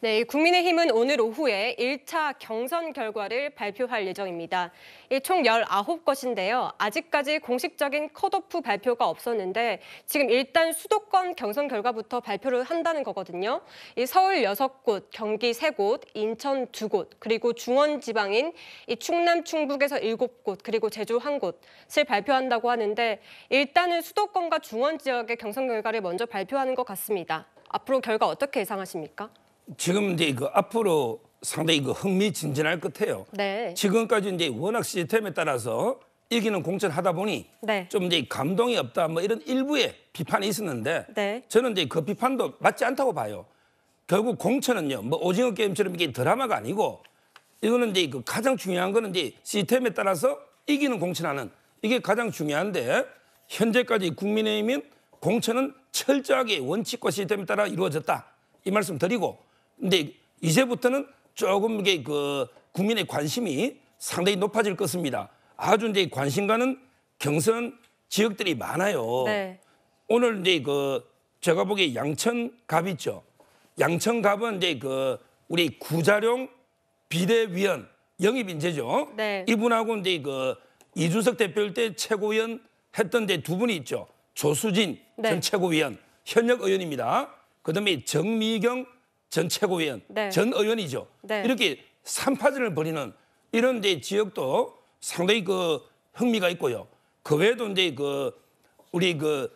네, 국민의힘은 오늘 오후에 1차 경선 결과를 발표할 예정입니다. 총1 9것인데요 아직까지 공식적인 컷오프 발표가 없었는데 지금 일단 수도권 경선 결과부터 발표를 한다는 거거든요. 서울 6곳, 경기 3곳, 인천 2곳, 그리고 중원지방인 충남, 충북에서 7곳, 그리고 제주 1곳을 발표한다고 하는데 일단은 수도권과 중원 지역의 경선 결과를 먼저 발표하는 것 같습니다. 앞으로 결과 어떻게 예상하십니까? 지금 이제 그 앞으로 상당히 그 흥미진진할 것 같아요. 네. 지금까지 이제 워낙 시스템에 따라서 이기는 공천하다 보니 네. 좀 이제 감동이 없다 뭐 이런 일부의 비판이 있었는데 네. 저는 이제 그 비판도 맞지 않다고 봐요. 결국 공천은요 뭐 오징어 게임처럼 이게 드라마가 아니고 이거는 이제 그 가장 중요한 거는 이제 시스템에 따라서 이기는 공천하는 이게 가장 중요한데 현재까지 국민의힘인 공천은 철저하게 원칙과 시스템에 따라 이루어졌다 이 말씀 드리고 근데 이제부터는 조금 이게 그 국민의 관심이 상당히 높아질 것입니다. 아주 이제 관심과는 경선 지역들이 많아요. 네. 오늘 이제 그 제가 보기에 양천갑 있죠. 양천갑은 이제 그 우리 구자룡 비대위원 영입 인재죠. 네. 이분하고 이제 그 이준석 대표때 최고위원 했던 데두 분이 있죠. 조수진 네. 전 최고위원 현역 의원입니다. 그다음에 정미경 전 최고위원, 네. 전 의원이죠. 네. 이렇게 삼파전을 벌이는 이런 데 지역도 상당히 그 흥미가 있고요. 그 외에도 이제 그 우리 그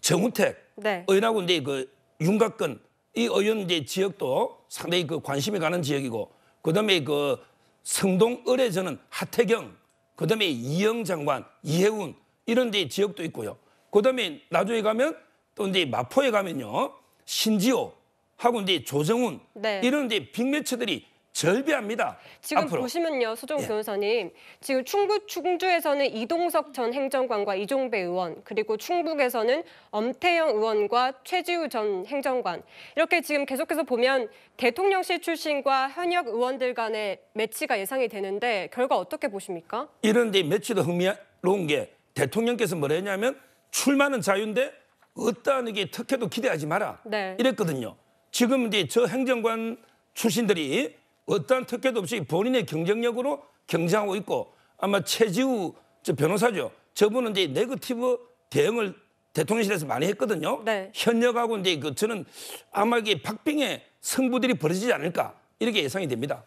정우택 네. 의원하고 이제 그 윤곽근 이 의원 이 지역도 상당히 그 관심이 가는 지역이고 그다음에 그 성동 의에전은 하태경 그다음에 이영 장관 이혜훈 이런 데 지역도 있고요. 그다음에 나중에 가면 또 이제 마포에 가면요 신지호 하고 이제 조정훈 네. 이런 이제 빅매치들이 절비합니다. 지금 앞으로. 보시면요, 수종 예. 변호사님. 지금 충북 충주에서는 이동석 전 행정관과 이종배 의원, 그리고 충북에서는 엄태영 의원과 최지우 전 행정관. 이렇게 지금 계속해서 보면 대통령실 출신과 현역 의원들 간의 매치가 예상이 되는데 결과 어떻게 보십니까? 이런데 매치도 흥미로운 게 대통령께서 뭐랬냐면 출마는 자유인데 어떠한 게 특혜도 기대하지 마라. 네. 이랬거든요. 지금 이제 저 행정관 출신들이 어떠한 특혜도 없이 본인의 경쟁력으로 경쟁하고 있고 아마 최지우 저 변호사죠. 저분은 이제 네거티브 대응을 대통령실에서 많이 했거든요. 네. 현역하고 이제 그 저는 아마 이게 박빙의 승부들이 벌어지지 않을까 이렇게 예상이 됩니다.